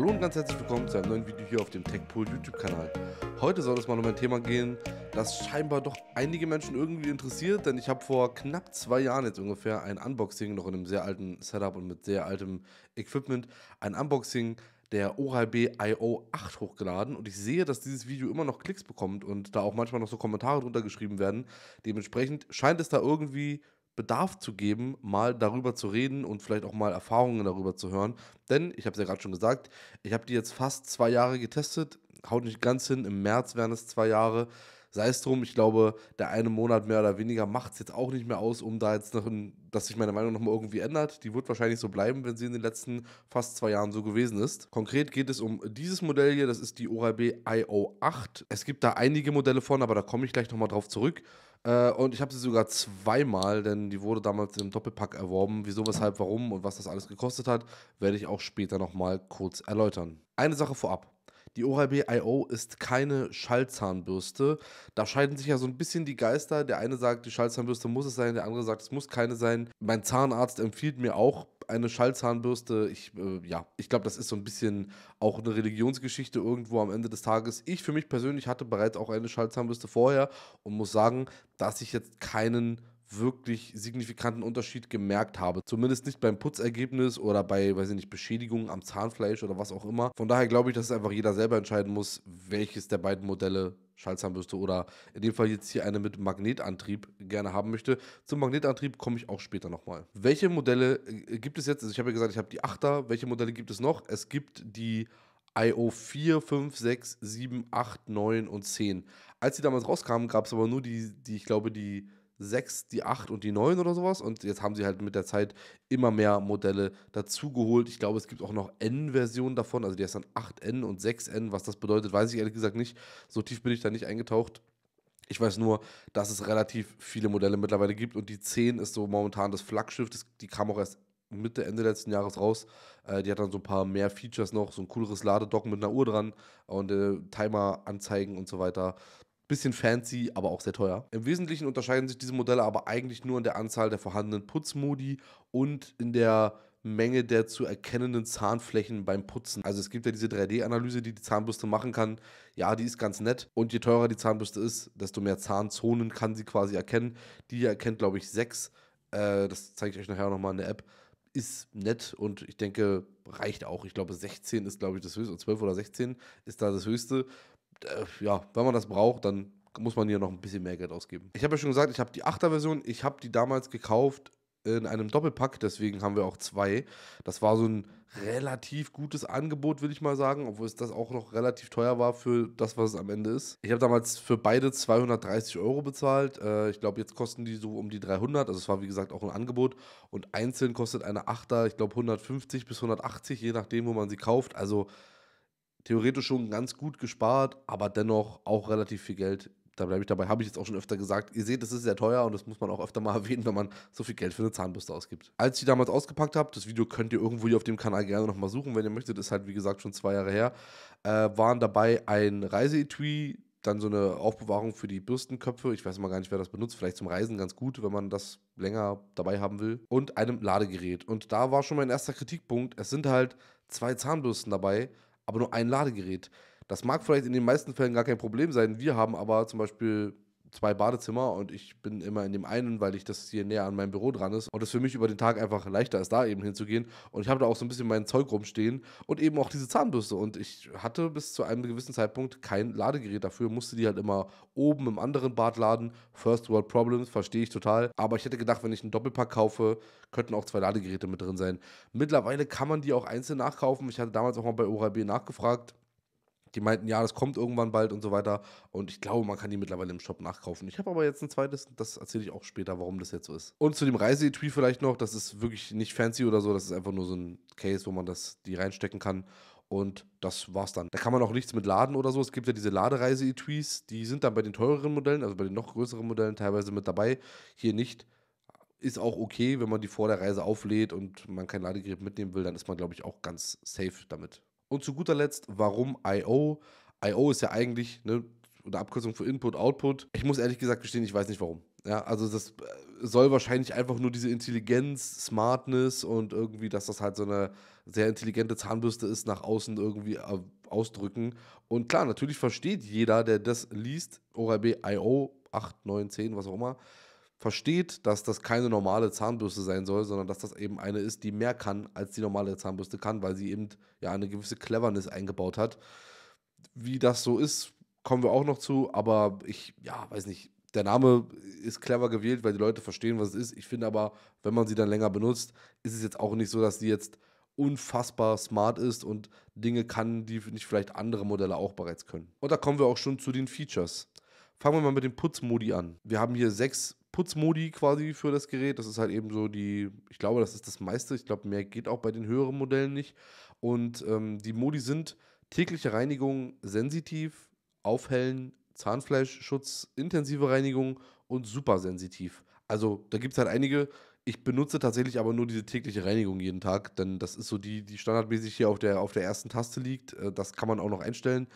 Hallo und ganz herzlich willkommen zu einem neuen Video hier auf dem TechPool YouTube-Kanal. Heute soll es mal um ein Thema gehen, das scheinbar doch einige Menschen irgendwie interessiert, denn ich habe vor knapp zwei Jahren jetzt ungefähr ein Unboxing, noch in einem sehr alten Setup und mit sehr altem Equipment, ein Unboxing der oral IO 8 hochgeladen und ich sehe, dass dieses Video immer noch Klicks bekommt und da auch manchmal noch so Kommentare drunter geschrieben werden. Dementsprechend scheint es da irgendwie Bedarf zu geben, mal darüber zu reden und vielleicht auch mal Erfahrungen darüber zu hören. Denn, ich habe es ja gerade schon gesagt, ich habe die jetzt fast zwei Jahre getestet, haut nicht ganz hin, im März wären es zwei Jahre sei es drum, ich glaube, der eine Monat mehr oder weniger macht es jetzt auch nicht mehr aus, um da jetzt noch, in, dass sich meine Meinung nochmal irgendwie ändert. Die wird wahrscheinlich so bleiben, wenn sie in den letzten fast zwei Jahren so gewesen ist. Konkret geht es um dieses Modell hier, das ist die Oral-B IO8. Es gibt da einige Modelle von, aber da komme ich gleich nochmal drauf zurück. Äh, und ich habe sie sogar zweimal, denn die wurde damals in einem Doppelpack erworben. Wieso, weshalb, warum und was das alles gekostet hat, werde ich auch später nochmal kurz erläutern. Eine Sache vorab. Die Oral-B IO ist keine Schallzahnbürste. Da scheiden sich ja so ein bisschen die Geister. Der eine sagt, die Schallzahnbürste muss es sein, der andere sagt, es muss keine sein. Mein Zahnarzt empfiehlt mir auch eine Schallzahnbürste. Ich, äh, ja, ich glaube, das ist so ein bisschen auch eine Religionsgeschichte irgendwo am Ende des Tages. Ich für mich persönlich hatte bereits auch eine Schallzahnbürste vorher und muss sagen, dass ich jetzt keinen wirklich signifikanten Unterschied gemerkt habe. Zumindest nicht beim Putzergebnis oder bei, weiß ich nicht, Beschädigungen am Zahnfleisch oder was auch immer. Von daher glaube ich, dass einfach jeder selber entscheiden muss, welches der beiden Modelle Schallzahnbürste oder in dem Fall jetzt hier eine mit Magnetantrieb gerne haben möchte. Zum Magnetantrieb komme ich auch später nochmal. Welche Modelle äh, äh, gibt es jetzt? Also ich habe ja gesagt, ich habe die 8er. Welche Modelle gibt es noch? Es gibt die IO 4, 5, 6, 7, 8, 9 und 10. Als die damals rauskamen, gab es aber nur die, die, ich glaube, die 6, die 8 und die 9 oder sowas. Und jetzt haben sie halt mit der Zeit immer mehr Modelle dazugeholt. Ich glaube, es gibt auch noch N-Versionen davon. Also die ist dann 8N und 6N. Was das bedeutet, weiß ich ehrlich gesagt nicht. So tief bin ich da nicht eingetaucht. Ich weiß nur, dass es relativ viele Modelle mittlerweile gibt. Und die 10 ist so momentan das Flaggschiff. die kam auch erst Mitte, Ende letzten Jahres raus. Äh, die hat dann so ein paar mehr Features noch, so ein cooleres Ladedock mit einer Uhr dran und äh, Timer anzeigen und so weiter. Bisschen fancy, aber auch sehr teuer. Im Wesentlichen unterscheiden sich diese Modelle aber eigentlich nur in der Anzahl der vorhandenen Putzmodi und in der Menge der zu erkennenden Zahnflächen beim Putzen. Also es gibt ja diese 3D-Analyse, die die Zahnbürste machen kann. Ja, die ist ganz nett. Und je teurer die Zahnbürste ist, desto mehr Zahnzonen kann sie quasi erkennen. Die erkennt, glaube ich, sechs. Äh, das zeige ich euch nachher nochmal in der App. Ist nett und ich denke, reicht auch. Ich glaube, 16 ist, glaube ich, das höchste. 12 oder 16 ist da das höchste äh, ja, wenn man das braucht, dann muss man hier noch ein bisschen mehr Geld ausgeben. Ich habe ja schon gesagt, ich habe die 8er Version, ich habe die damals gekauft in einem Doppelpack, deswegen haben wir auch zwei. Das war so ein relativ gutes Angebot, will ich mal sagen, obwohl es das auch noch relativ teuer war für das, was es am Ende ist. Ich habe damals für beide 230 Euro bezahlt. Äh, ich glaube, jetzt kosten die so um die 300. Also es war, wie gesagt, auch ein Angebot. Und einzeln kostet eine 8er, ich glaube, 150 bis 180, je nachdem, wo man sie kauft. Also theoretisch schon ganz gut gespart, aber dennoch auch relativ viel Geld. Da bleibe ich dabei, habe ich jetzt auch schon öfter gesagt. Ihr seht, das ist sehr teuer und das muss man auch öfter mal erwähnen, wenn man so viel Geld für eine Zahnbürste ausgibt. Als ich die damals ausgepackt habe, das Video könnt ihr irgendwo hier auf dem Kanal gerne nochmal suchen, wenn ihr möchtet, ist halt wie gesagt schon zwei Jahre her, äh, waren dabei ein Reiseetui, dann so eine Aufbewahrung für die Bürstenköpfe. Ich weiß mal gar nicht, wer das benutzt. Vielleicht zum Reisen ganz gut, wenn man das länger dabei haben will. Und einem Ladegerät. Und da war schon mein erster Kritikpunkt. Es sind halt zwei Zahnbürsten dabei aber nur ein Ladegerät. Das mag vielleicht in den meisten Fällen gar kein Problem sein. Wir haben aber zum Beispiel zwei Badezimmer und ich bin immer in dem einen, weil ich das hier näher an meinem Büro dran ist und es für mich über den Tag einfach leichter ist, da eben hinzugehen. Und ich habe da auch so ein bisschen mein Zeug rumstehen und eben auch diese Zahnbürste. Und ich hatte bis zu einem gewissen Zeitpunkt kein Ladegerät dafür, musste die halt immer oben im anderen Bad laden. First World Problems, verstehe ich total. Aber ich hätte gedacht, wenn ich einen Doppelpack kaufe, könnten auch zwei Ladegeräte mit drin sein. Mittlerweile kann man die auch einzeln nachkaufen. Ich hatte damals auch mal bei Oral-B nachgefragt. Die meinten, ja, das kommt irgendwann bald und so weiter. Und ich glaube, man kann die mittlerweile im Shop nachkaufen. Ich habe aber jetzt ein zweites, das erzähle ich auch später, warum das jetzt so ist. Und zu dem Reiseetui vielleicht noch, das ist wirklich nicht fancy oder so, das ist einfach nur so ein Case, wo man das die reinstecken kann. Und das war's dann. Da kann man auch nichts mit laden oder so. Es gibt ja diese Ladereise-Etuis, die sind dann bei den teureren Modellen, also bei den noch größeren Modellen teilweise mit dabei. Hier nicht ist auch okay, wenn man die vor der Reise auflädt und man kein Ladegerät mitnehmen will, dann ist man, glaube ich, auch ganz safe damit. Und zu guter Letzt, warum I.O.? I.O. ist ja eigentlich ne, eine Abkürzung für Input, Output. Ich muss ehrlich gesagt gestehen, ich weiß nicht warum. Ja, also das äh, soll wahrscheinlich einfach nur diese Intelligenz, Smartness und irgendwie, dass das halt so eine sehr intelligente Zahnbürste ist, nach außen irgendwie äh, ausdrücken. Und klar, natürlich versteht jeder, der das liest, ORB I.O., 8, 9, 10, was auch immer, versteht, dass das keine normale Zahnbürste sein soll, sondern dass das eben eine ist, die mehr kann, als die normale Zahnbürste kann, weil sie eben ja eine gewisse Cleverness eingebaut hat. Wie das so ist, kommen wir auch noch zu, aber ich, ja, weiß nicht. Der Name ist clever gewählt, weil die Leute verstehen, was es ist. Ich finde aber, wenn man sie dann länger benutzt, ist es jetzt auch nicht so, dass sie jetzt unfassbar smart ist und Dinge kann, die nicht vielleicht andere Modelle auch bereits können. Und da kommen wir auch schon zu den Features. Fangen wir mal mit dem Putzmodi an. Wir haben hier sechs Putzmodi quasi für das Gerät. Das ist halt eben so die, ich glaube, das ist das meiste. Ich glaube, mehr geht auch bei den höheren Modellen nicht. Und ähm, die Modi sind tägliche Reinigung sensitiv, aufhellen, Zahnfleischschutz, intensive Reinigung und supersensitiv. Also da gibt es halt einige. Ich benutze tatsächlich aber nur diese tägliche Reinigung jeden Tag, denn das ist so die, die standardmäßig hier auf der, auf der ersten Taste liegt. Äh, das kann man auch noch einstellen.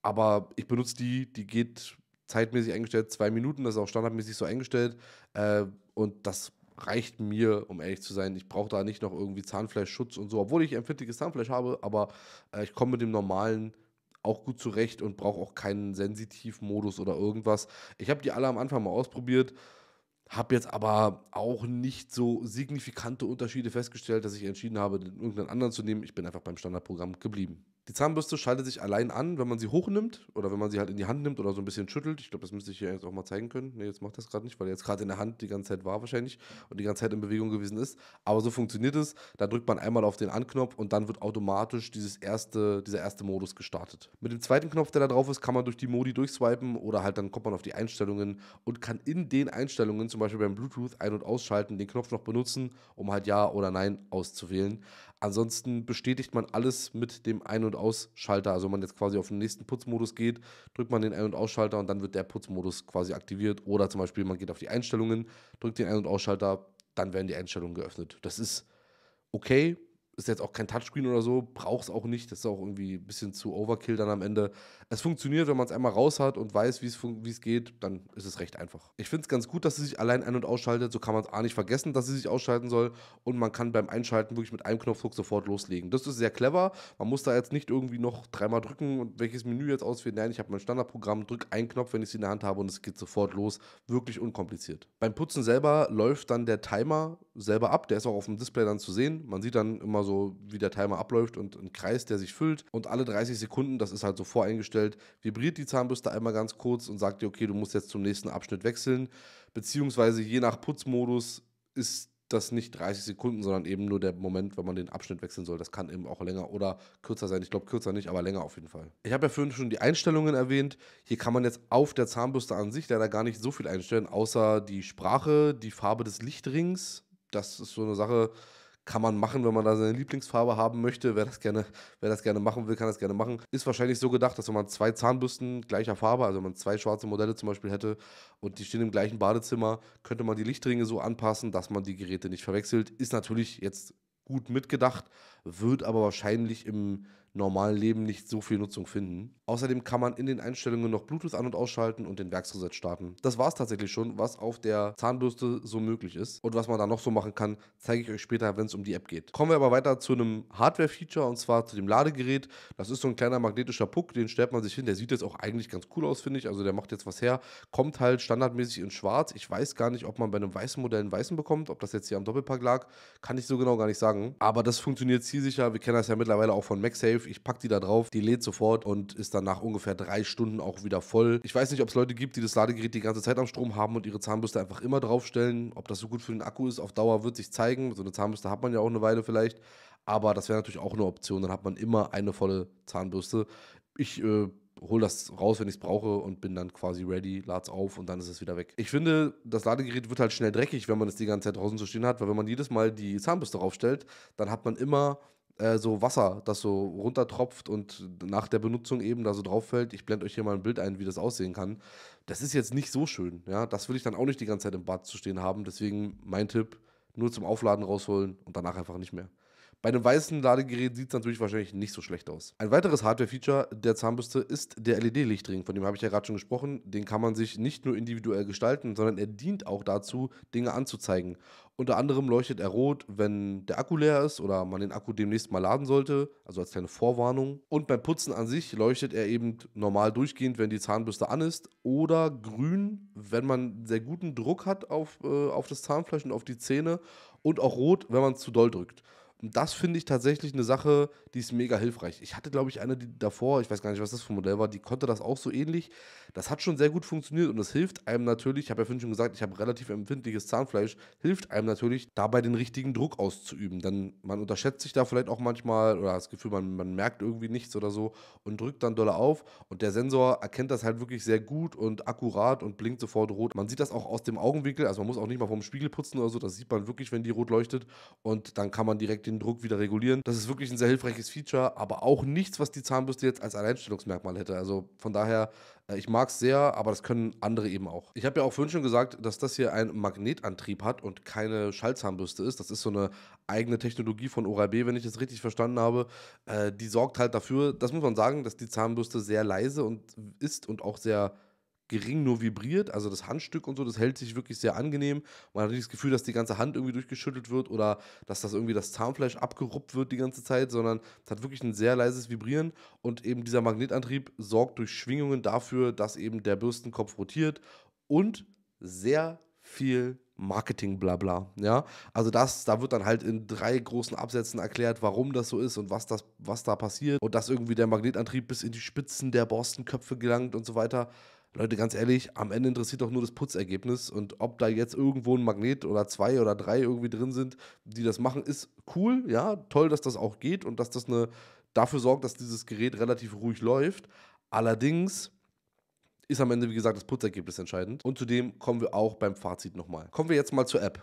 Aber ich benutze die, die geht zeitmäßig eingestellt, zwei Minuten, das ist auch standardmäßig so eingestellt. Äh, und das reicht mir, um ehrlich zu sein. Ich brauche da nicht noch irgendwie Zahnfleischschutz und so, obwohl ich empfindliches Zahnfleisch habe, aber äh, ich komme mit dem normalen auch gut zurecht und brauche auch keinen Sensitivmodus oder irgendwas. Ich habe die alle am Anfang mal ausprobiert, habe jetzt aber auch nicht so signifikante Unterschiede festgestellt, dass ich entschieden habe, irgendeinen anderen zu nehmen. Ich bin einfach beim Standardprogramm geblieben. Die Zahnbürste schaltet sich allein an, wenn man sie hochnimmt oder wenn man sie halt in die Hand nimmt oder so ein bisschen schüttelt. Ich glaube, das müsste ich hier jetzt auch mal zeigen können. Ne, jetzt macht das gerade nicht, weil er jetzt gerade in der Hand die ganze Zeit war wahrscheinlich und die ganze Zeit in Bewegung gewesen ist. Aber so funktioniert es. Da drückt man einmal auf den Anknopf und dann wird automatisch dieses erste, dieser erste Modus gestartet. Mit dem zweiten Knopf, der da drauf ist, kann man durch die Modi durchswipen oder halt dann kommt man auf die Einstellungen und kann in den Einstellungen, zum Beispiel beim Bluetooth ein- und ausschalten, den Knopf noch benutzen, um halt Ja oder Nein auszuwählen. Ansonsten bestätigt man alles mit dem Ein- und Ausschalter. Also wenn man jetzt quasi auf den nächsten Putzmodus geht, drückt man den Ein- und Ausschalter und dann wird der Putzmodus quasi aktiviert. Oder zum Beispiel man geht auf die Einstellungen, drückt den Ein- und Ausschalter, dann werden die Einstellungen geöffnet. Das ist okay, ist jetzt auch kein Touchscreen oder so, braucht es auch nicht. Das ist auch irgendwie ein bisschen zu Overkill dann am Ende. Es funktioniert, wenn man es einmal raus hat und weiß, wie es geht, dann ist es recht einfach. Ich finde es ganz gut, dass sie sich allein ein- und ausschaltet. So kann man es auch nicht vergessen, dass sie sich ausschalten soll. Und man kann beim Einschalten wirklich mit einem Knopfdruck sofort loslegen. Das ist sehr clever. Man muss da jetzt nicht irgendwie noch dreimal drücken und welches Menü jetzt auswählen. Nein, ich habe mein Standardprogramm, drücke einen Knopf, wenn ich sie in der Hand habe und es geht sofort los. Wirklich unkompliziert. Beim Putzen selber läuft dann der Timer selber ab. Der ist auch auf dem Display dann zu sehen. Man sieht dann immer so so, wie der Timer abläuft und ein Kreis, der sich füllt. Und alle 30 Sekunden, das ist halt so voreingestellt, vibriert die Zahnbürste einmal ganz kurz und sagt dir, okay, du musst jetzt zum nächsten Abschnitt wechseln. Beziehungsweise je nach Putzmodus ist das nicht 30 Sekunden, sondern eben nur der Moment, wenn man den Abschnitt wechseln soll. Das kann eben auch länger oder kürzer sein. Ich glaube, kürzer nicht, aber länger auf jeden Fall. Ich habe ja vorhin schon die Einstellungen erwähnt. Hier kann man jetzt auf der Zahnbürste an sich leider gar nicht so viel einstellen, außer die Sprache, die Farbe des Lichtrings. Das ist so eine Sache, kann man machen, wenn man da seine Lieblingsfarbe haben möchte. Wer das gerne, wer das gerne machen will, kann das gerne machen. Ist wahrscheinlich so gedacht, dass wenn man zwei Zahnbürsten gleicher Farbe, also wenn man zwei schwarze Modelle zum Beispiel hätte und die stehen im gleichen Badezimmer, könnte man die Lichtringe so anpassen, dass man die Geräte nicht verwechselt. Ist natürlich jetzt gut mitgedacht, wird aber wahrscheinlich im normalen Leben nicht so viel Nutzung finden. Außerdem kann man in den Einstellungen noch Bluetooth an- und ausschalten und den Werksreset starten. Das war es tatsächlich schon, was auf der Zahnbürste so möglich ist. Und was man da noch so machen kann, zeige ich euch später, wenn es um die App geht. Kommen wir aber weiter zu einem Hardware-Feature und zwar zu dem Ladegerät. Das ist so ein kleiner magnetischer Puck, den stellt man sich hin. Der sieht jetzt auch eigentlich ganz cool aus, finde ich. Also der macht jetzt was her. Kommt halt standardmäßig in schwarz. Ich weiß gar nicht, ob man bei einem weißen Modell einen weißen bekommt. Ob das jetzt hier am Doppelpack lag, kann ich so genau gar nicht sagen. Aber das funktioniert zielsicher. Wir kennen das ja mittlerweile auch von MagSafe safe. Ich packe die da drauf, die lädt sofort und ist dann nach ungefähr drei Stunden auch wieder voll. Ich weiß nicht, ob es Leute gibt, die das Ladegerät die ganze Zeit am Strom haben und ihre Zahnbürste einfach immer draufstellen. Ob das so gut für den Akku ist, auf Dauer wird sich zeigen. So eine Zahnbürste hat man ja auch eine Weile vielleicht. Aber das wäre natürlich auch eine Option. Dann hat man immer eine volle Zahnbürste. Ich äh, hole das raus, wenn ich es brauche und bin dann quasi ready, lad's auf und dann ist es wieder weg. Ich finde, das Ladegerät wird halt schnell dreckig, wenn man es die ganze Zeit draußen zu stehen hat, weil wenn man jedes Mal die Zahnbürste draufstellt, dann hat man immer äh, so Wasser, das so runtertropft und nach der Benutzung eben da so drauf fällt. Ich blende euch hier mal ein Bild ein, wie das aussehen kann. Das ist jetzt nicht so schön. Ja? Das will ich dann auch nicht die ganze Zeit im Bad zu stehen haben. Deswegen mein Tipp, nur zum Aufladen rausholen und danach einfach nicht mehr. Bei einem weißen Ladegerät sieht es natürlich wahrscheinlich nicht so schlecht aus. Ein weiteres Hardware-Feature der Zahnbürste ist der LED-Lichtring, von dem habe ich ja gerade schon gesprochen. Den kann man sich nicht nur individuell gestalten, sondern er dient auch dazu, Dinge anzuzeigen. Unter anderem leuchtet er rot, wenn der Akku leer ist oder man den Akku demnächst mal laden sollte, also als kleine Vorwarnung. Und beim Putzen an sich leuchtet er eben normal durchgehend, wenn die Zahnbürste an ist. Oder grün, wenn man sehr guten Druck hat auf, äh, auf das Zahnfleisch und auf die Zähne. Und auch rot, wenn man zu doll drückt das finde ich tatsächlich eine Sache, die ist mega hilfreich. Ich hatte, glaube ich, eine die davor, ich weiß gar nicht, was das für ein Modell war, die konnte das auch so ähnlich. Das hat schon sehr gut funktioniert und das hilft einem natürlich, ich habe ja vorhin schon gesagt, ich habe relativ empfindliches Zahnfleisch, hilft einem natürlich, dabei den richtigen Druck auszuüben. Denn man unterschätzt sich da vielleicht auch manchmal oder das Gefühl, man, man merkt irgendwie nichts oder so und drückt dann doller auf und der Sensor erkennt das halt wirklich sehr gut und akkurat und blinkt sofort rot. Man sieht das auch aus dem Augenwinkel, also man muss auch nicht mal vom Spiegel putzen oder so, das sieht man wirklich, wenn die rot leuchtet und dann kann man direkt den Druck wieder regulieren. Das ist wirklich ein sehr hilfreiches Feature, aber auch nichts, was die Zahnbürste jetzt als Alleinstellungsmerkmal hätte. Also von daher, äh, ich mag es sehr, aber das können andere eben auch. Ich habe ja auch vorhin schon gesagt, dass das hier einen Magnetantrieb hat und keine Schallzahnbürste ist. Das ist so eine eigene Technologie von Oral-B, wenn ich das richtig verstanden habe. Äh, die sorgt halt dafür, das muss man sagen, dass die Zahnbürste sehr leise und ist und auch sehr gering nur vibriert. Also das Handstück und so, das hält sich wirklich sehr angenehm. Man hat nicht das Gefühl, dass die ganze Hand irgendwie durchgeschüttelt wird oder dass das irgendwie das Zahnfleisch abgeruppt wird die ganze Zeit, sondern es hat wirklich ein sehr leises Vibrieren und eben dieser Magnetantrieb sorgt durch Schwingungen dafür, dass eben der Bürstenkopf rotiert und sehr viel Marketing blabla, ja? Also das da wird dann halt in drei großen Absätzen erklärt, warum das so ist und was das was da passiert und dass irgendwie der Magnetantrieb bis in die Spitzen der Borstenköpfe gelangt und so weiter. Leute, ganz ehrlich, am Ende interessiert doch nur das Putzergebnis und ob da jetzt irgendwo ein Magnet oder zwei oder drei irgendwie drin sind, die das machen, ist cool, ja, toll, dass das auch geht und dass das eine, dafür sorgt, dass dieses Gerät relativ ruhig läuft. Allerdings ist am Ende, wie gesagt, das Putzergebnis entscheidend. Und zudem kommen wir auch beim Fazit nochmal. Kommen wir jetzt mal zur App.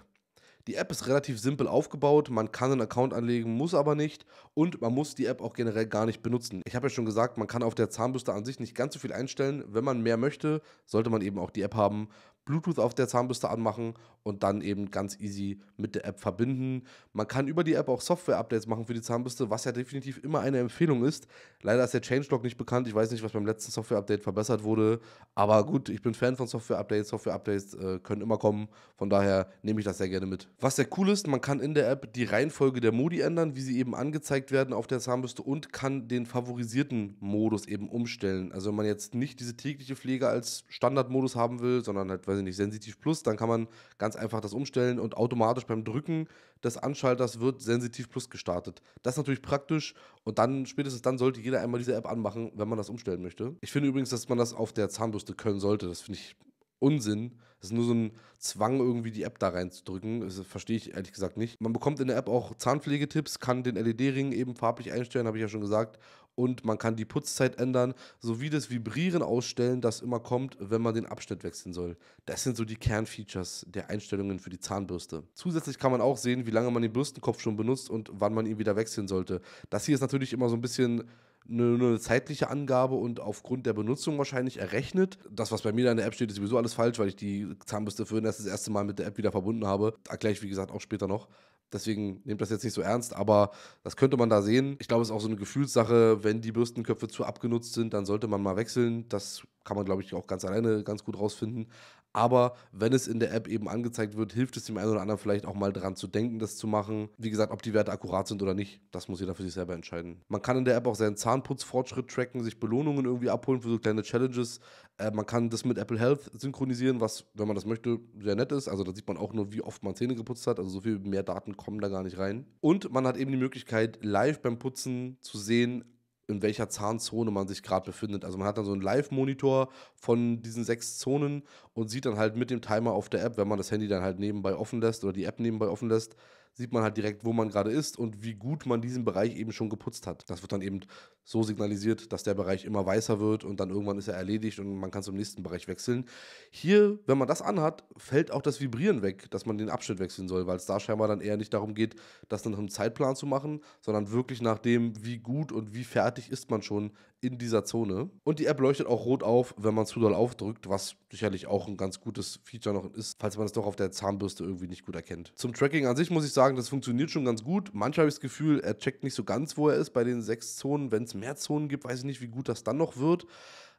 Die App ist relativ simpel aufgebaut, man kann einen Account anlegen, muss aber nicht und man muss die App auch generell gar nicht benutzen. Ich habe ja schon gesagt, man kann auf der Zahnbürste an sich nicht ganz so viel einstellen. Wenn man mehr möchte, sollte man eben auch die App haben. Bluetooth auf der Zahnbürste anmachen und dann eben ganz easy mit der App verbinden. Man kann über die App auch Software-Updates machen für die Zahnbürste, was ja definitiv immer eine Empfehlung ist. Leider ist der Changelog nicht bekannt. Ich weiß nicht, was beim letzten Software-Update verbessert wurde. Aber gut, ich bin Fan von Software-Updates. Software-Updates äh, können immer kommen. Von daher nehme ich das sehr gerne mit. Was sehr cool ist, man kann in der App die Reihenfolge der Modi ändern, wie sie eben angezeigt werden auf der Zahnbürste und kann den favorisierten Modus eben umstellen. Also wenn man jetzt nicht diese tägliche Pflege als Standardmodus haben will, sondern halt, weiß ich nicht, sensitiv plus, dann kann man ganz einfach das umstellen und automatisch beim Drücken des Anschalters wird sensitiv plus gestartet. Das ist natürlich praktisch und dann, spätestens dann sollte jeder einmal diese App anmachen, wenn man das umstellen möchte. Ich finde übrigens, dass man das auf der Zahnbürste können sollte. Das finde ich Unsinn. Das ist nur so ein Zwang, irgendwie die App da reinzudrücken. Das verstehe ich ehrlich gesagt nicht. Man bekommt in der App auch Zahnpflegetipps, kann den LED-Ring eben farblich einstellen, habe ich ja schon gesagt. Und man kann die Putzzeit ändern, sowie das Vibrieren ausstellen, das immer kommt, wenn man den Abschnitt wechseln soll. Das sind so die Kernfeatures der Einstellungen für die Zahnbürste. Zusätzlich kann man auch sehen, wie lange man den Bürstenkopf schon benutzt und wann man ihn wieder wechseln sollte. Das hier ist natürlich immer so ein bisschen eine, eine zeitliche Angabe und aufgrund der Benutzung wahrscheinlich errechnet. Das, was bei mir da in der App steht, ist sowieso alles falsch, weil ich die Zahnbürste für das, das erste Mal mit der App wieder verbunden habe. Erkläre ich, wie gesagt, auch später noch. Deswegen nehmt das jetzt nicht so ernst, aber das könnte man da sehen. Ich glaube, es ist auch so eine Gefühlssache, wenn die Bürstenköpfe zu abgenutzt sind, dann sollte man mal wechseln. Das kann man, glaube ich, auch ganz alleine ganz gut rausfinden. Aber wenn es in der App eben angezeigt wird, hilft es dem einen oder anderen vielleicht auch mal daran zu denken, das zu machen. Wie gesagt, ob die Werte akkurat sind oder nicht, das muss jeder für sich selber entscheiden. Man kann in der App auch seinen Zahnputzfortschritt tracken, sich Belohnungen irgendwie abholen für so kleine Challenges. Äh, man kann das mit Apple Health synchronisieren, was, wenn man das möchte, sehr nett ist. Also da sieht man auch nur, wie oft man Zähne geputzt hat. Also so viel mehr Daten kommen da gar nicht rein. Und man hat eben die Möglichkeit, live beim Putzen zu sehen, in welcher Zahnzone man sich gerade befindet. Also man hat dann so einen Live-Monitor von diesen sechs Zonen und sieht dann halt mit dem Timer auf der App, wenn man das Handy dann halt nebenbei offen lässt oder die App nebenbei offen lässt, sieht man halt direkt, wo man gerade ist und wie gut man diesen Bereich eben schon geputzt hat. Das wird dann eben so signalisiert, dass der Bereich immer weißer wird und dann irgendwann ist er erledigt und man kann zum nächsten Bereich wechseln. Hier, wenn man das anhat, fällt auch das Vibrieren weg, dass man den Abschnitt wechseln soll, weil es da scheinbar dann eher nicht darum geht, das dann nach einem Zeitplan zu machen, sondern wirklich nach dem, wie gut und wie fertig ist man schon in dieser Zone. Und die App leuchtet auch rot auf, wenn man zu doll aufdrückt, was sicherlich auch ein ganz gutes Feature noch ist, falls man es doch auf der Zahnbürste irgendwie nicht gut erkennt. Zum Tracking an sich muss ich sagen, das funktioniert schon ganz gut. Manchmal habe ich das Gefühl, er checkt nicht so ganz, wo er ist bei den sechs Zonen. Wenn es mehr Zonen gibt, weiß ich nicht, wie gut das dann noch wird.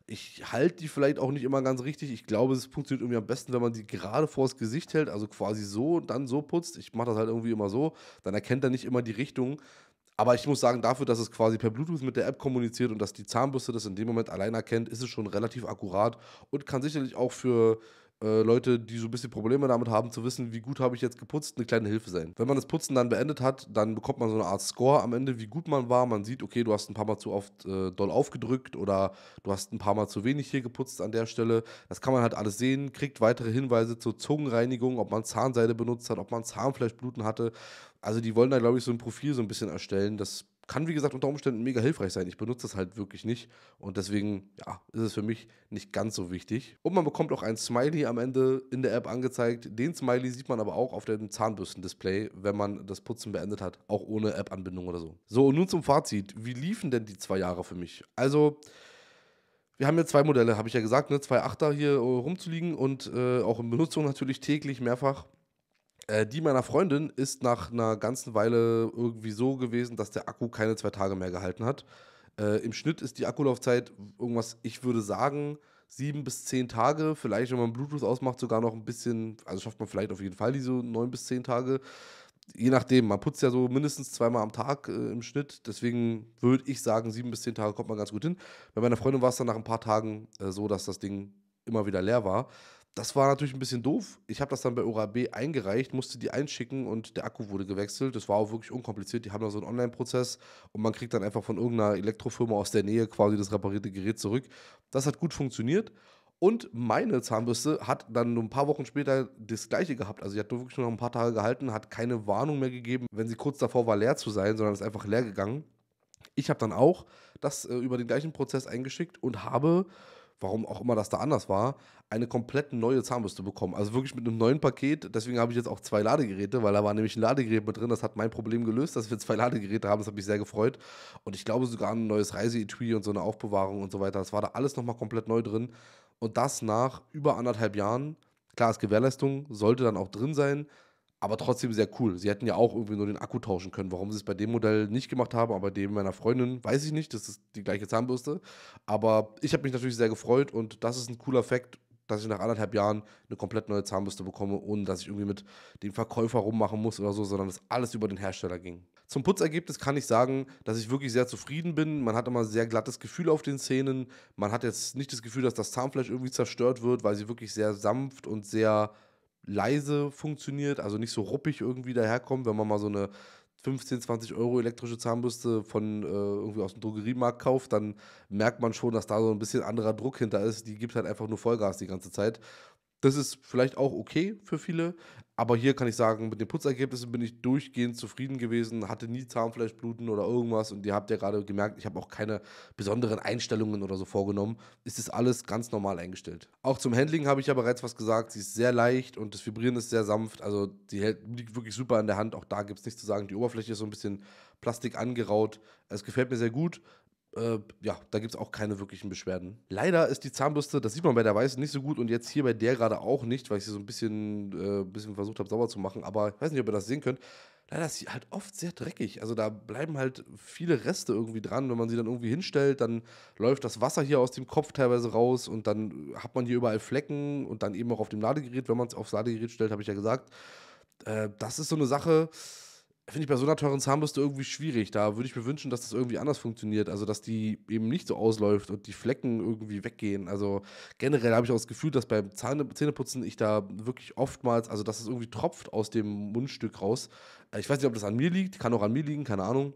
Ich halte die vielleicht auch nicht immer ganz richtig. Ich glaube, es funktioniert irgendwie am besten, wenn man die gerade vors Gesicht hält, also quasi so und dann so putzt. Ich mache das halt irgendwie immer so. Dann erkennt er nicht immer die Richtung. Aber ich muss sagen, dafür, dass es quasi per Bluetooth mit der App kommuniziert und dass die Zahnbürste das in dem Moment allein erkennt, ist es schon relativ akkurat und kann sicherlich auch für äh, Leute, die so ein bisschen Probleme damit haben, zu wissen, wie gut habe ich jetzt geputzt, eine kleine Hilfe sein. Wenn man das Putzen dann beendet hat, dann bekommt man so eine Art Score am Ende, wie gut man war. Man sieht, okay, du hast ein paar Mal zu oft äh, doll aufgedrückt oder du hast ein paar Mal zu wenig hier geputzt an der Stelle. Das kann man halt alles sehen, kriegt weitere Hinweise zur Zungenreinigung, ob man Zahnseide benutzt hat, ob man Zahnfleischbluten hatte. Also die wollen da, glaube ich, so ein Profil so ein bisschen erstellen. Das kann, wie gesagt, unter Umständen mega hilfreich sein. Ich benutze das halt wirklich nicht. Und deswegen, ja, ist es für mich nicht ganz so wichtig. Und man bekommt auch ein Smiley am Ende in der App angezeigt. Den Smiley sieht man aber auch auf dem Zahnbürstendisplay, wenn man das Putzen beendet hat, auch ohne App-Anbindung oder so. So, und nun zum Fazit. Wie liefen denn die zwei Jahre für mich? Also. Wir haben ja zwei Modelle, habe ich ja gesagt, ne? zwei Achter hier rumzuliegen und äh, auch in Benutzung natürlich täglich mehrfach. Äh, die meiner Freundin ist nach einer ganzen Weile irgendwie so gewesen, dass der Akku keine zwei Tage mehr gehalten hat. Äh, Im Schnitt ist die Akkulaufzeit irgendwas, ich würde sagen, sieben bis zehn Tage. Vielleicht, wenn man Bluetooth ausmacht, sogar noch ein bisschen. Also schafft man vielleicht auf jeden Fall diese neun bis zehn Tage. Je nachdem, man putzt ja so mindestens zweimal am Tag äh, im Schnitt. Deswegen würde ich sagen, sieben bis zehn Tage kommt man ganz gut hin. Bei meiner Freundin war es dann nach ein paar Tagen äh, so, dass das Ding immer wieder leer war das war natürlich ein bisschen doof. Ich habe das dann bei OraB eingereicht, musste die einschicken und der Akku wurde gewechselt. Das war auch wirklich unkompliziert. Die haben da so einen Online-Prozess und man kriegt dann einfach von irgendeiner Elektrofirma aus der Nähe quasi das reparierte Gerät zurück. Das hat gut funktioniert. Und meine Zahnbürste hat dann nur ein paar Wochen später das gleiche gehabt. Also sie hat nur wirklich nur noch ein paar Tage gehalten, hat keine Warnung mehr gegeben, wenn sie kurz davor war, leer zu sein, sondern ist einfach leer gegangen. Ich habe dann auch das äh, über den gleichen Prozess eingeschickt und habe warum auch immer das da anders war, eine komplett neue Zahnbürste bekommen. Also wirklich mit einem neuen Paket. Deswegen habe ich jetzt auch zwei Ladegeräte, weil da war nämlich ein Ladegerät mit drin. Das hat mein Problem gelöst, dass wir zwei Ladegeräte haben. Das hat mich sehr gefreut. Und ich glaube sogar ein neues Reiseetui und so eine Aufbewahrung und so weiter. Das war da alles nochmal komplett neu drin. Und das nach über anderthalb Jahren. Klar ist Gewährleistung, sollte dann auch drin sein aber trotzdem sehr cool. Sie hätten ja auch irgendwie nur den Akku tauschen können. Warum sie es bei dem Modell nicht gemacht haben, aber bei dem meiner Freundin, weiß ich nicht. Das ist die gleiche Zahnbürste. Aber ich habe mich natürlich sehr gefreut und das ist ein cooler Fakt, dass ich nach anderthalb Jahren eine komplett neue Zahnbürste bekomme, ohne dass ich irgendwie mit dem Verkäufer rummachen muss oder so, sondern dass alles über den Hersteller ging. Zum Putzergebnis kann ich sagen, dass ich wirklich sehr zufrieden bin. Man hat immer ein sehr glattes Gefühl auf den Zähnen. Man hat jetzt nicht das Gefühl, dass das Zahnfleisch irgendwie zerstört wird, weil sie wirklich sehr sanft und sehr leise funktioniert, also nicht so ruppig irgendwie daherkommt, wenn man mal so eine 15, 20 Euro elektrische Zahnbürste von äh, irgendwie aus dem Drogeriemarkt kauft, dann merkt man schon, dass da so ein bisschen anderer Druck hinter ist. Die gibt halt einfach nur Vollgas die ganze Zeit. Das ist vielleicht auch okay für viele, aber hier kann ich sagen, mit den Putzergebnissen bin ich durchgehend zufrieden gewesen, hatte nie Zahnfleischbluten oder irgendwas und ihr habt ja gerade gemerkt, ich habe auch keine besonderen Einstellungen oder so vorgenommen. Ist das alles ganz normal eingestellt. Auch zum Handling habe ich ja bereits was gesagt, sie ist sehr leicht und das Vibrieren ist sehr sanft, also die hält, liegt wirklich super an der Hand, auch da gibt es nichts zu sagen. Die Oberfläche ist so ein bisschen Plastik angeraut. Es gefällt mir sehr gut äh, ja, da gibt es auch keine wirklichen Beschwerden. Leider ist die Zahnbürste, das sieht man bei der weißen nicht so gut und jetzt hier bei der gerade auch nicht, weil ich sie so ein bisschen, äh, bisschen versucht habe, sauber zu machen. Aber ich weiß nicht, ob ihr das sehen könnt. Leider ist sie halt oft sehr dreckig. Also da bleiben halt viele Reste irgendwie dran. Wenn man sie dann irgendwie hinstellt, dann läuft das Wasser hier aus dem Kopf teilweise raus und dann hat man hier überall Flecken und dann eben auch auf dem Ladegerät, wenn man es aufs Ladegerät stellt, habe ich ja gesagt. Äh, das ist so eine Sache finde ich bei so einer teuren Zahnbürste irgendwie schwierig. Da würde ich mir wünschen, dass das irgendwie anders funktioniert. Also, dass die eben nicht so ausläuft und die Flecken irgendwie weggehen. Also, generell habe ich auch das Gefühl, dass beim Zahn Zähneputzen ich da wirklich oftmals, also, dass es irgendwie tropft aus dem Mundstück raus. Äh, ich weiß nicht, ob das an mir liegt, kann auch an mir liegen, keine Ahnung.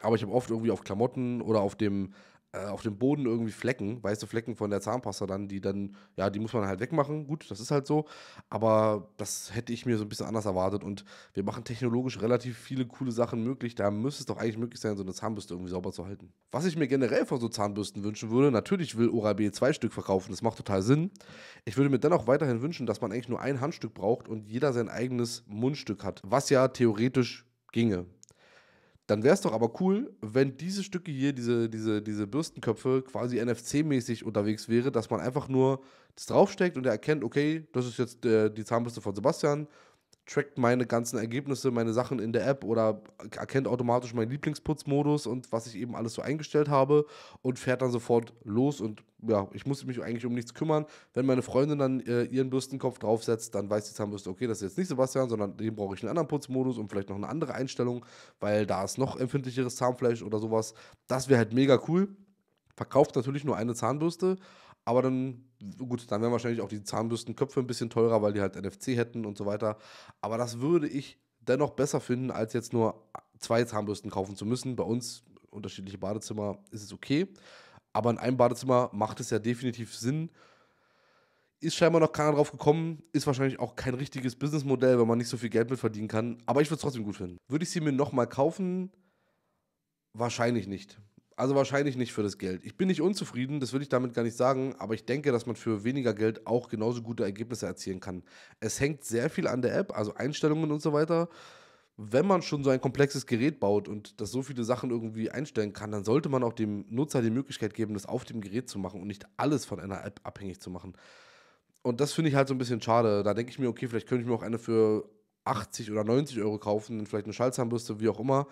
Aber ich habe oft irgendwie auf Klamotten oder auf dem äh, auf dem Boden irgendwie Flecken, weiße Flecken von der Zahnpasta dann, die dann, ja, die muss man halt wegmachen. Gut, das ist halt so. Aber das hätte ich mir so ein bisschen anders erwartet. Und wir machen technologisch relativ viele coole Sachen möglich. Da müsste es doch eigentlich möglich sein, so eine Zahnbürste irgendwie sauber zu halten. Was ich mir generell von so Zahnbürsten wünschen würde, natürlich will Oral-B zwei Stück verkaufen. Das macht total Sinn. Ich würde mir dennoch weiterhin wünschen, dass man eigentlich nur ein Handstück braucht und jeder sein eigenes Mundstück hat. Was ja theoretisch ginge dann wäre es doch aber cool, wenn diese Stücke hier, diese, diese, diese Bürstenköpfe quasi NFC-mäßig unterwegs wäre, dass man einfach nur das draufsteckt und er erkennt, okay, das ist jetzt äh, die Zahnbürste von Sebastian, trackt meine ganzen Ergebnisse, meine Sachen in der App oder erkennt automatisch meinen Lieblingsputzmodus und was ich eben alles so eingestellt habe und fährt dann sofort los und ja, ich muss mich eigentlich um nichts kümmern. Wenn meine Freundin dann äh, ihren Bürstenkopf draufsetzt, dann weiß die Zahnbürste, okay, das ist jetzt nicht Sebastian, sondern dem brauche ich einen anderen Putzmodus und vielleicht noch eine andere Einstellung, weil da ist noch empfindlicheres Zahnfleisch oder sowas. Das wäre halt mega cool. Verkauft natürlich nur eine Zahnbürste, aber dann, gut, dann wären wahrscheinlich auch die Zahnbürstenköpfe ein bisschen teurer, weil die halt NFC hätten und so weiter. Aber das würde ich dennoch besser finden, als jetzt nur zwei Zahnbürsten kaufen zu müssen. Bei uns, unterschiedliche Badezimmer, ist es okay. Aber in einem Badezimmer macht es ja definitiv Sinn. Ist scheinbar noch keiner drauf gekommen, ist wahrscheinlich auch kein richtiges Businessmodell, wenn man nicht so viel Geld mit verdienen kann. Aber ich würde es trotzdem gut finden. Würde ich sie mir nochmal kaufen? Wahrscheinlich nicht. Also wahrscheinlich nicht für das Geld. Ich bin nicht unzufrieden, das will ich damit gar nicht sagen, aber ich denke, dass man für weniger Geld auch genauso gute Ergebnisse erzielen kann. Es hängt sehr viel an der App, also Einstellungen und so weiter. Wenn man schon so ein komplexes Gerät baut und das so viele Sachen irgendwie einstellen kann, dann sollte man auch dem Nutzer die Möglichkeit geben, das auf dem Gerät zu machen und nicht alles von einer App abhängig zu machen. Und das finde ich halt so ein bisschen schade. Da denke ich mir, okay, vielleicht könnte ich mir auch eine für 80 oder 90 Euro kaufen, vielleicht eine Schallzahnbürste, wie auch immer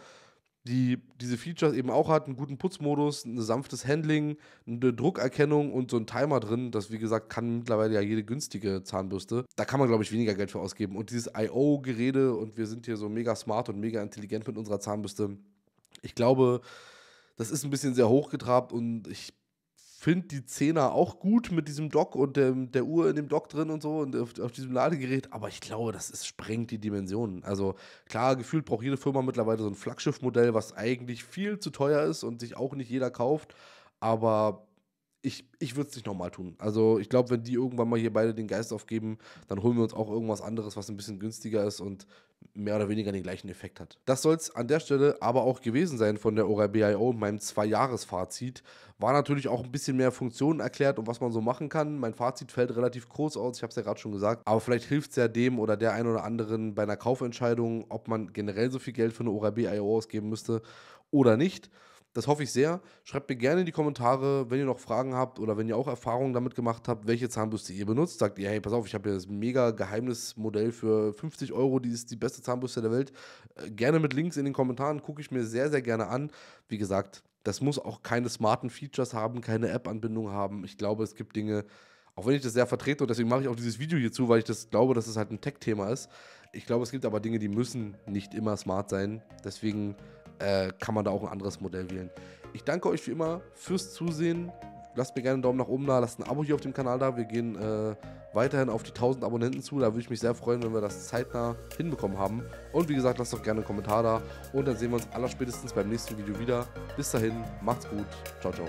die diese Features eben auch hat, einen guten Putzmodus, ein sanftes Handling, eine Druckerkennung und so ein Timer drin. Das, wie gesagt, kann mittlerweile ja jede günstige Zahnbürste. Da kann man, glaube ich, weniger Geld für ausgeben. Und dieses I.O.-Gerede und wir sind hier so mega smart und mega intelligent mit unserer Zahnbürste. Ich glaube, das ist ein bisschen sehr hochgetrabt und ich finde die Zehner auch gut mit diesem Dock und dem, der Uhr in dem Dock drin und so und auf, auf diesem Ladegerät, aber ich glaube, das ist, sprengt die Dimensionen. Also klar, gefühlt braucht jede Firma mittlerweile so ein Flaggschiff-Modell, was eigentlich viel zu teuer ist und sich auch nicht jeder kauft, aber ich, ich würde es nicht nochmal tun. Also ich glaube, wenn die irgendwann mal hier beide den Geist aufgeben, dann holen wir uns auch irgendwas anderes, was ein bisschen günstiger ist und mehr oder weniger den gleichen Effekt hat. Das soll es an der Stelle aber auch gewesen sein von der Oral BIO, meinem Zwei-Jahres-Fazit. War natürlich auch ein bisschen mehr Funktionen erklärt und was man so machen kann. Mein Fazit fällt relativ groß aus, ich habe es ja gerade schon gesagt. Aber vielleicht hilft es ja dem oder der einen oder anderen bei einer Kaufentscheidung, ob man generell so viel Geld für eine Oral BIO ausgeben müsste oder nicht. Das hoffe ich sehr. Schreibt mir gerne in die Kommentare, wenn ihr noch Fragen habt oder wenn ihr auch Erfahrungen damit gemacht habt, welche Zahnbürste ihr benutzt. Sagt ihr, hey, pass auf, ich habe hier das mega Geheimnismodell für 50 Euro, die ist die beste Zahnbürste der Welt. Äh, gerne mit Links in den Kommentaren, gucke ich mir sehr, sehr gerne an. Wie gesagt, das muss auch keine smarten Features haben, keine App-Anbindung haben. Ich glaube, es gibt Dinge, auch wenn ich das sehr vertrete und deswegen mache ich auch dieses Video hierzu, weil ich das glaube, dass es das halt ein Tech-Thema ist. Ich glaube, es gibt aber Dinge, die müssen nicht immer smart sein. Deswegen äh, kann man da auch ein anderes Modell wählen. Ich danke euch wie immer fürs Zusehen. Lasst mir gerne einen Daumen nach oben da, lasst ein Abo hier auf dem Kanal da. Wir gehen äh, weiterhin auf die 1000 Abonnenten zu. Da würde ich mich sehr freuen, wenn wir das zeitnah hinbekommen haben. Und wie gesagt, lasst doch gerne einen Kommentar da. Und dann sehen wir uns allerspätestens beim nächsten Video wieder. Bis dahin, macht's gut. Ciao, ciao.